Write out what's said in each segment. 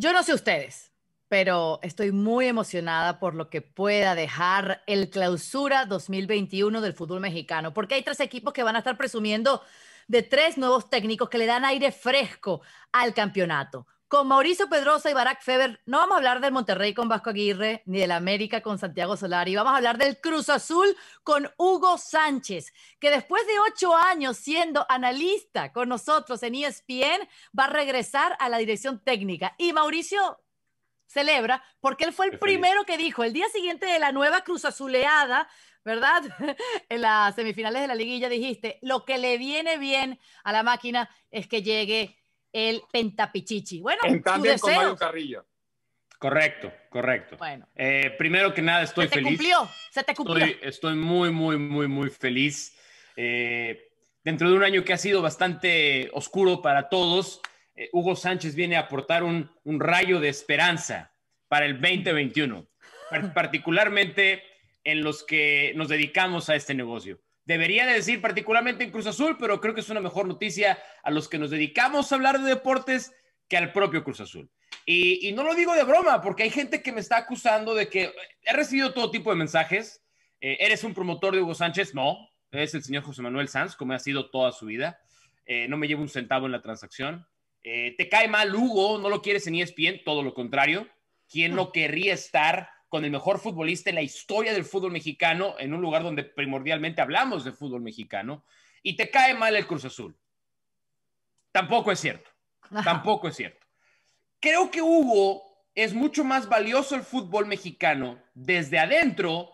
Yo no sé ustedes, pero estoy muy emocionada por lo que pueda dejar el clausura 2021 del fútbol mexicano, porque hay tres equipos que van a estar presumiendo de tres nuevos técnicos que le dan aire fresco al campeonato con Mauricio Pedrosa y Barack Feber, no vamos a hablar del Monterrey con Vasco Aguirre, ni del América con Santiago Solari, vamos a hablar del Cruz Azul con Hugo Sánchez, que después de ocho años siendo analista con nosotros en ESPN, va a regresar a la dirección técnica. Y Mauricio celebra porque él fue el primero que dijo el día siguiente de la nueva Cruz Azuleada, ¿verdad? en las semifinales de la liguilla dijiste, lo que le viene bien a la máquina es que llegue el pentapichichi. Bueno, en cambio con Carrillo. Correcto, correcto. Bueno. Eh, primero que nada, estoy feliz. Cumplió, se te cumplió. Estoy, muy, muy, muy, muy feliz. Eh, dentro de un año que ha sido bastante oscuro para todos, eh, Hugo Sánchez viene a aportar un, un, rayo de esperanza para el 2021, particularmente en los que nos dedicamos a este negocio debería de decir particularmente en Cruz Azul, pero creo que es una mejor noticia a los que nos dedicamos a hablar de deportes que al propio Cruz Azul. Y, no lo digo de broma, porque hay gente que me está acusando de que eh, he recibido todo tipo de mensajes. Eh, ¿Eres un promotor de Hugo Sánchez? No, es el señor José Manuel Sanz, como ha sido toda su vida. Eh, no me llevo un centavo en la transacción. ¿Te cae mal Hugo? ¿No lo quieres en ESPN? Todo lo contrario. ¿Quién no hmm. querría estar con el mejor futbolista en la historia del fútbol mexicano, en un lugar donde primordialmente hablamos de fútbol mexicano, y te cae mal el Cruz Azul. Tampoco es cierto. Tampoco es cierto. Creo que Hugo es mucho más valioso el fútbol mexicano desde adentro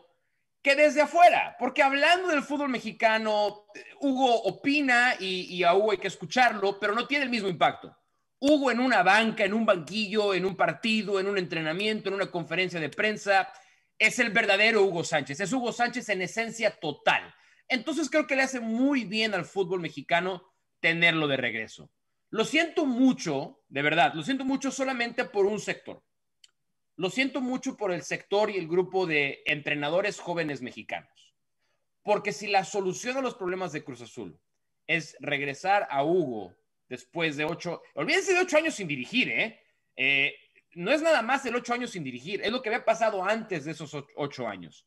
que desde afuera, porque hablando del fútbol mexicano, Hugo opina y, y a Hugo hay que escucharlo, pero no tiene el mismo impacto. Hugo en una banca, en un banquillo, en un partido, en un entrenamiento, en una conferencia de prensa, es el verdadero Hugo Sánchez, es Hugo Sánchez en esencia total. Entonces creo que le hace muy bien al fútbol mexicano tenerlo de regreso. Lo siento mucho, de verdad, lo siento mucho solamente por un sector. Lo siento mucho por el sector y el grupo de entrenadores jóvenes mexicanos. Porque si la solución a los problemas de Cruz Azul es regresar a Hugo después de ocho, olvídense de ocho años sin dirigir, ¿eh? ¿eh? no es nada más el ocho años sin dirigir, es lo que había pasado antes de esos ocho años.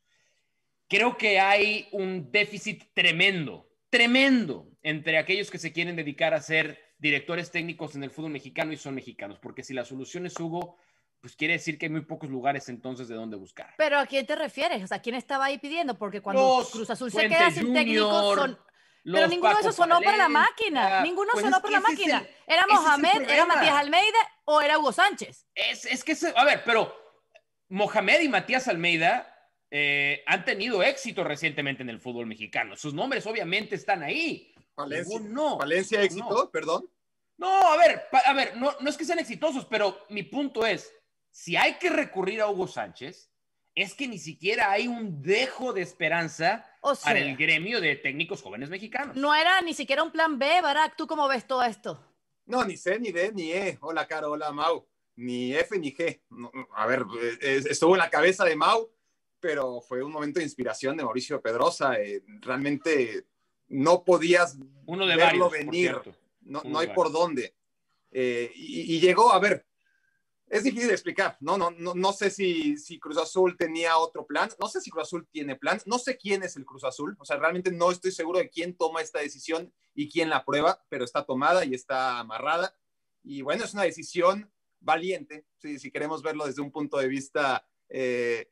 Creo que hay un déficit tremendo, tremendo entre aquellos que se quieren dedicar a ser directores técnicos en el fútbol mexicano y son mexicanos, porque si la solución es Hugo, pues quiere decir que hay muy pocos lugares entonces de dónde buscar. Pero ¿a quién te refieres? ¿A quién estaba ahí pidiendo? Porque cuando Cruz Azul se queda sin son pero ninguno de esos sonó por la máquina. Ninguno pues sonó por la máquina. era Mohamed, era Matías Almeida o era Hugo Sánchez. Es, es que, a ver, pero Mohamed y Matías Almeida eh, han tenido éxito recientemente en el fútbol mexicano. Sus nombres obviamente están ahí. Valencia, éxito, perdón. No, a ver, a ver, no, no es que sean exitosos, pero mi punto es, si hay que recurrir a Hugo Sánchez, es que ni siquiera hay un dejo de esperanza para el gremio de técnicos jóvenes mexicanos. No era ni siquiera un plan B, Barack. ¿Tú cómo ves todo esto? No, ni C, ni D, ni E. Hola, Caro, hola, Mau. Ni F, ni G. a ver, eh, estuvo en la cabeza de Mau, pero fue un momento de inspiración de Mauricio Pedrosa. Eh, realmente no podías Uno de verlo venir. No, no, hay por dónde. Eh, y, y, llegó, a ver, es difícil de explicar, ¿no? No, no, no sé si, Cruz Azul tenía otro plan, no sé si Cruz Azul tiene plan, no sé quién es el Cruz Azul, o sea, realmente no estoy seguro de quién toma esta decisión y quién la prueba, pero está tomada y está amarrada. Y bueno, es una decisión valiente, si, queremos verlo desde un punto de vista eh,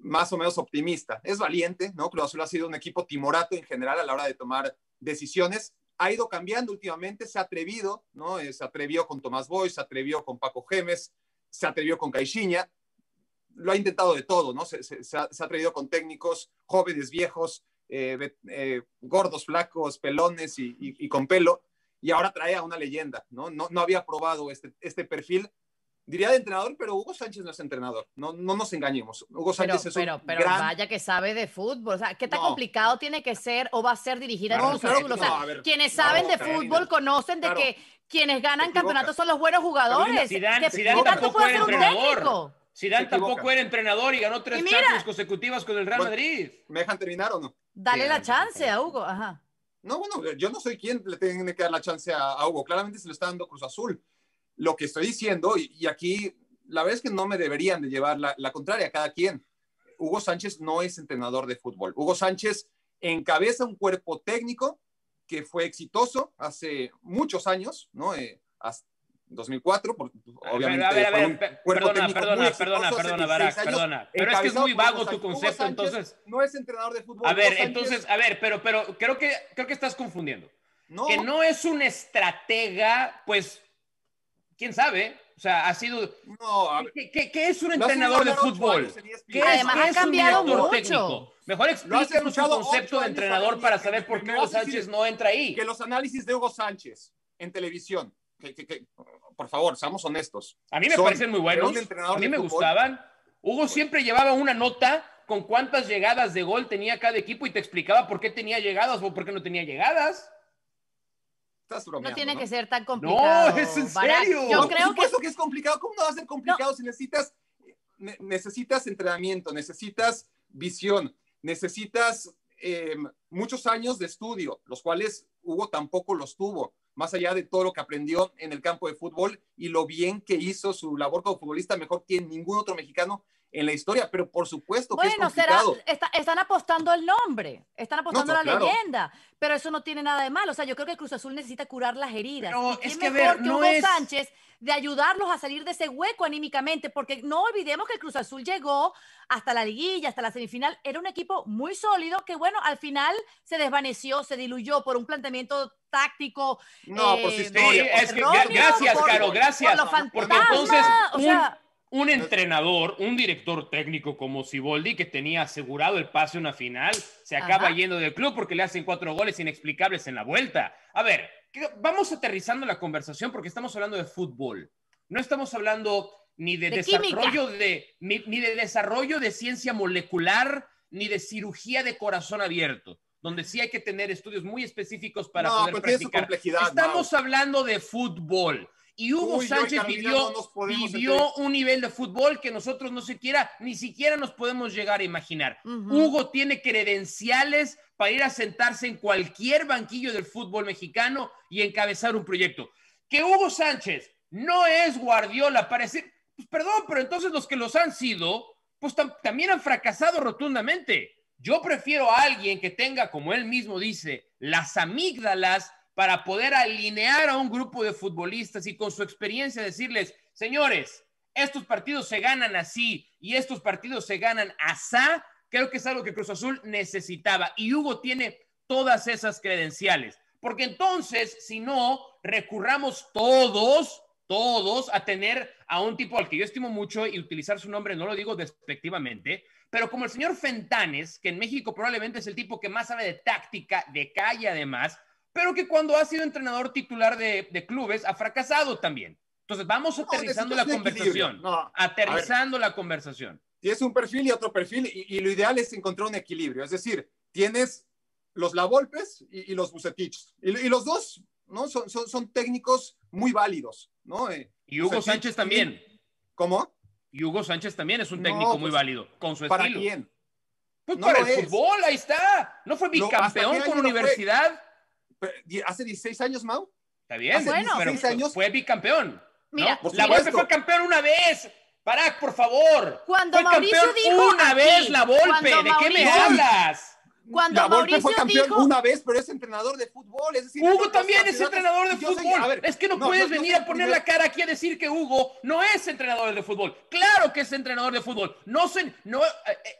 más o menos optimista. Es valiente, ¿no? Cruz Azul ha sido un equipo timorato en general a la hora de tomar decisiones ha ido cambiando últimamente, se ha atrevido, ¿no? Eh, se atrevió con Tomás Boy, se atrevió con Paco Gemes, se atrevió con Caixinha, lo ha intentado de todo, ¿no? Se, ha, atrevido con técnicos jóvenes, viejos, eh, eh, gordos, flacos, pelones y, con pelo, y ahora trae a una leyenda, ¿no? No, había probado este, este perfil diría de entrenador, pero Hugo Sánchez no es entrenador. No, no nos engañemos. Hugo Sánchez pero, es un gran... vaya que sabe de fútbol. O sea, ¿qué tan complicado tiene que ser o va a ser dirigir a quienes saben de fútbol conocen de que quienes ganan campeonatos son los buenos jugadores. Zidane, tampoco era entrenador. tampoco era entrenador y ganó tres Champions consecutivas con el Real Madrid. ¿Me dejan terminar o no? Dale la chance a Hugo, ajá. No, bueno, yo no soy quien le tiene que dar la chance a, a Hugo. Claramente se le está dando Cruz Azul lo que estoy diciendo, y, aquí la verdad es que no me deberían de llevar la, contraria, cada quien. Hugo Sánchez no es entrenador de fútbol. Hugo Sánchez encabeza un cuerpo técnico que fue exitoso hace muchos años, ¿no? Eh, hasta 2004, obviamente. perdona, perdona, perdona, perdona, perdona. Pero es que es muy vago tu concepto, entonces. No es entrenador de fútbol. A ver, entonces, a ver, pero, pero creo, que, creo que estás confundiendo. Que no es un estratega, pues quién sabe. O sea, ha sido. No, ¿Qué, es un entrenador de fútbol? E Además, ha cambiado un mucho. Mejor explíquenos su concepto de entrenador para saber por qué Hugo Sánchez no entra ahí. Que los análisis de Hugo Sánchez en televisión, por favor, seamos honestos. A mí me parecen muy buenos. A mí me gustaban. Hugo siempre llevaba una nota con cuántas llegadas de gol tenía cada equipo y te explicaba por qué tenía llegadas o por qué no tenía llegadas no tiene que ser tan complicado. No, es en serio. Yo creo por eso que... es complicado. ¿Cómo no va a ser complicado si necesitas, necesitas entrenamiento, necesitas visión, necesitas em, muchos años de estudio, los cuales Hugo tampoco los tuvo, más allá de todo lo que aprendió en el campo de fútbol y lo bien que hizo su labor como futbolista, mejor que ningún otro mexicano en la historia, pero por supuesto que es está, están apostando el nombre, están apostando la leyenda, pero eso no tiene nada de malo. O sea, yo creo que el Cruz Azul necesita curar las heridas. No, es que mejor que Hugo Sánchez de ayudarlos a salir de ese hueco anímicamente, porque no olvidemos que el Cruz Azul llegó hasta la liguilla, hasta la semifinal, era un equipo muy sólido que bueno, al final se desvaneció, se diluyó por un planteamiento táctico. No, por su eh, Sí, es que, gracias, por, Caro, gracias. porque entonces... O sea, un entrenador, un director técnico como Siboldi, que tenía asegurado el pase a una final, se acaba yendo del club porque le hacen cuatro goles inexplicables en la vuelta. A ver, vamos aterrizando la conversación porque estamos hablando de fútbol. No estamos hablando ni de, desarrollo de, ni, de desarrollo de ciencia molecular, ni de cirugía de corazón abierto donde sí hay que tener estudios muy específicos para poder practicar. Complejidad, Estamos hablando de fútbol y Hugo Sánchez vivió, un nivel de fútbol que nosotros no quiera ni siquiera nos podemos llegar a imaginar. Hugo tiene credenciales para ir a sentarse en cualquier banquillo del fútbol mexicano y encabezar un proyecto. Que Hugo Sánchez no es Guardiola para pues, perdón, pero entonces los que los han sido, pues también han fracasado rotundamente. Yo prefiero a alguien que tenga, como él mismo dice, las amígdalas para poder alinear a un grupo de futbolistas y con su experiencia decirles, señores, estos partidos se ganan así y estos partidos se ganan asá, creo que es algo que Cruz Azul necesitaba. Y Hugo tiene todas esas credenciales. Porque entonces, si no, recurramos todos, todos, a tener a un tipo al que yo estimo mucho y utilizar su nombre, no lo digo despectivamente, pero como el señor Fentanes, que en México probablemente es el tipo que más sabe de táctica, de calle además, pero que cuando ha sido entrenador titular de, clubes ha fracasado también. Entonces vamos aterrizando la conversación. aterrizando la conversación. Tienes un perfil y otro perfil y, lo ideal es encontrar un equilibrio. Es decir, tienes los Lavolpes y, y los Bucetich. Y, los dos ¿no? Son, son, técnicos muy válidos. ¿no? Eh, y Hugo Sánchez también. ¿Cómo? Y Hugo Sánchez también es un técnico muy pues, válido, con su estilo. quién? Pues para el fútbol, ahí está. No fue bicampeón campeón con Universidad. ¿Hace 16 años, Mau? Está bien, pero fue bicampeón. Mira, la Volpe fue campeón una vez. Pará, por favor. Cuando fue Mauricio campeón dijo una vez la Volpe, ¿de qué me hablas? Cuando Mauricio dijo... una vez, pero es entrenador de fútbol. Hugo también es entrenador de fútbol. es que no, puedes venir a poner la cara aquí a decir que Hugo no es entrenador de fútbol. Claro que es entrenador de fútbol. No sé, no, eh,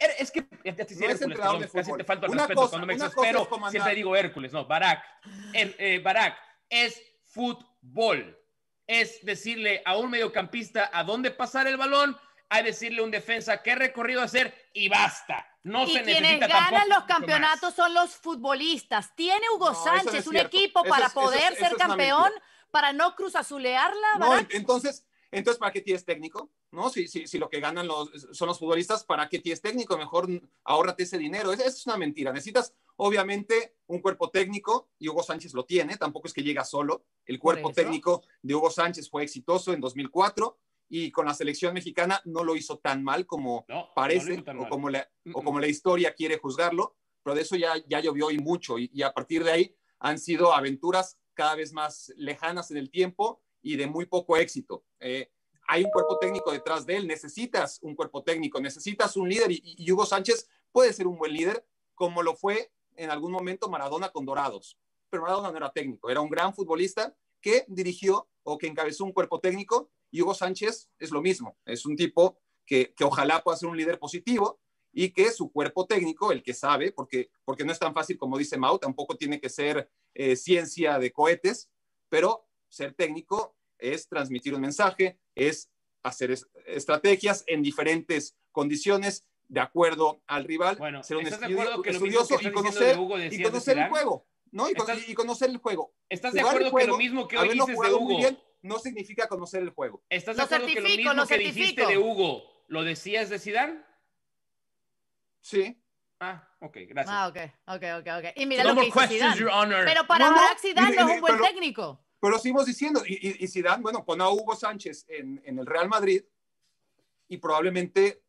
eh, es que es entrenador de fútbol. Casi te falta el respeto cuando me exaspero. Siempre digo Hércules, no, Barak. Barack eh, Barak es fútbol. Es decirle a un mediocampista a dónde pasar el balón, a decirle a un defensa qué recorrido hacer y basta y quienes ganan los campeonatos son los futbolistas. ¿Tiene Hugo Sánchez un equipo para poder ser campeón, para no cruzazulearla? No, entonces, entonces, ¿para qué tienes técnico? ¿No? Si, si, si, lo que ganan los, son los futbolistas, ¿para qué tienes técnico? Mejor ahórrate ese dinero. Esa es una mentira. Necesitas, obviamente, un cuerpo técnico y Hugo Sánchez lo tiene. Tampoco es que llega solo. El cuerpo técnico de Hugo Sánchez fue exitoso en 2004 y con la selección mexicana no lo hizo tan mal como parece o, como la, historia quiere juzgarlo, pero de eso ya, ya llovió y mucho y, a partir de ahí han sido aventuras cada vez más lejanas en el tiempo y de muy poco éxito. Eh, hay un cuerpo técnico detrás de él, necesitas un cuerpo técnico, necesitas un líder y, y Hugo Sánchez puede ser un buen líder como lo fue en algún momento Maradona con Dorados, pero Maradona no era técnico, era un gran futbolista que dirigió o que encabezó un cuerpo técnico Hugo Sánchez es lo mismo, es un tipo que, ojalá pueda ser un líder positivo y que su cuerpo técnico, el que sabe, porque, porque no es tan fácil como dice Mau, tampoco tiene que ser eh, ciencia de cohetes, pero ser técnico es transmitir un mensaje, es hacer estrategias en diferentes condiciones de acuerdo al rival, bueno, ser un estudioso, y conocer, el juego. ¿Estás, el juego. de acuerdo que lo mismo que hoy dices de Hugo, no significa conocer el juego. ¿Estás de acuerdo que lo mismo dijiste de Hugo, lo decías de Zidane? Sí. Ah, ok, gracias. Ah, ok, ok, ok, okay. Y mira lo que hizo Pero para no, Zidane no es un buen técnico. Pero seguimos diciendo, y, y, Zidane, bueno, pone a Hugo Sánchez en el Real Madrid y probablemente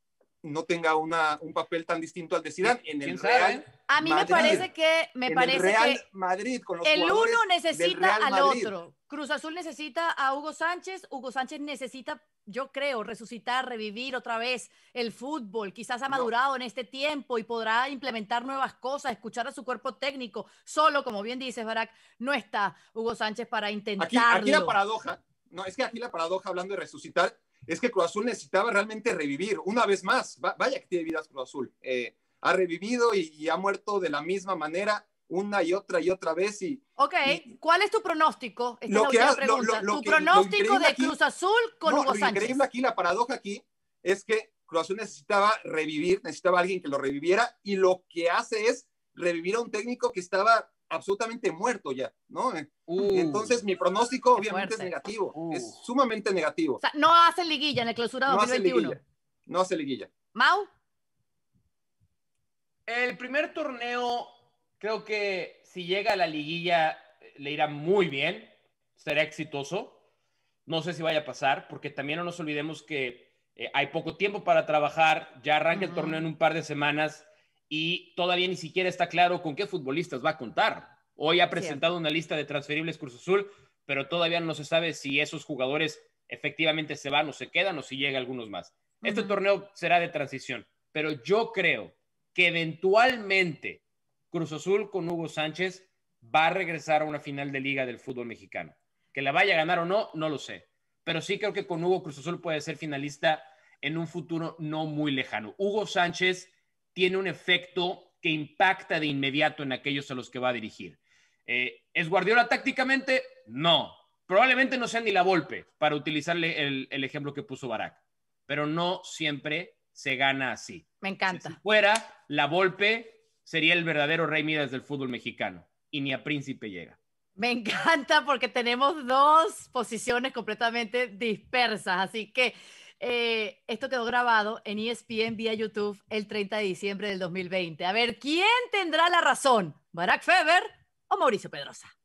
no tenga una, un papel tan distinto al de Zidane en el Real. A mí me parece que me parece el Madrid el uno necesita al otro. Cruz Azul necesita a Hugo Sánchez, Hugo Sánchez necesita, yo creo, resucitar, revivir otra vez el fútbol. Quizás ha madurado en este tiempo y podrá implementar nuevas cosas, escuchar a su cuerpo técnico. Solo, como bien dices, Barack, no está Hugo Sánchez para intentar aquí la paradoja, no, es que aquí la paradoja hablando de resucitar es que Cruz Azul necesitaba realmente revivir una vez más. vaya que tiene vidas Cruz Azul. Eh, ha revivido y, ha muerto de la misma manera una y otra y otra vez. Y, ok, ¿cuál es tu pronóstico? Esta lo que, pregunta. tu pronóstico de Cruz Azul con Hugo Sánchez. Lo increíble aquí, la paradoja aquí, es que Cruz Azul necesitaba revivir, necesitaba alguien que lo reviviera y lo que hace es revivir a un técnico que estaba absolutamente muerto ya, ¿no? Eh, uh, entonces mi pronóstico obviamente es negativo, uh. es sumamente negativo. O sea, no hace liguilla en el clausura 2021. No hace liguilla. No hace liguilla. Mau. El primer torneo, creo que si llega a la liguilla eh, le irá muy bien, será exitoso. No sé si vaya a pasar, porque también no nos olvidemos que eh, hay poco tiempo para trabajar, ya arranca el torneo en un par de semanas y todavía ni siquiera está claro con qué futbolistas va a contar. Hoy ha presentado una lista de transferibles Cruz Azul, pero todavía no se sabe si esos jugadores efectivamente se van o se quedan o si llega algunos más. Este torneo será de transición, pero yo creo que eventualmente Cruz Azul con Hugo Sánchez va a regresar a una final de liga del fútbol mexicano. Que la vaya a ganar o no, no lo sé. Pero sí creo que con Hugo Cruz Azul puede ser finalista en un futuro no muy lejano. Hugo Sánchez tiene un efecto que impacta de inmediato en aquellos a los que va a dirigir. Eh, ¿Es Guardiola tácticamente? No. Probablemente no sea ni la golpe, para utilizarle el, ejemplo que puso Barack, pero no siempre se gana así. Me encanta. Si fuera, la golpe sería el verdadero rey Midas del fútbol mexicano y ni a príncipe llega. Me encanta porque tenemos dos posiciones completamente dispersas, así que eh, esto quedó grabado en ESPN vía YouTube el 30 de diciembre del 2020. A ver, ¿quién tendrá la razón? ¿Barack Feber o Mauricio Pedrosa?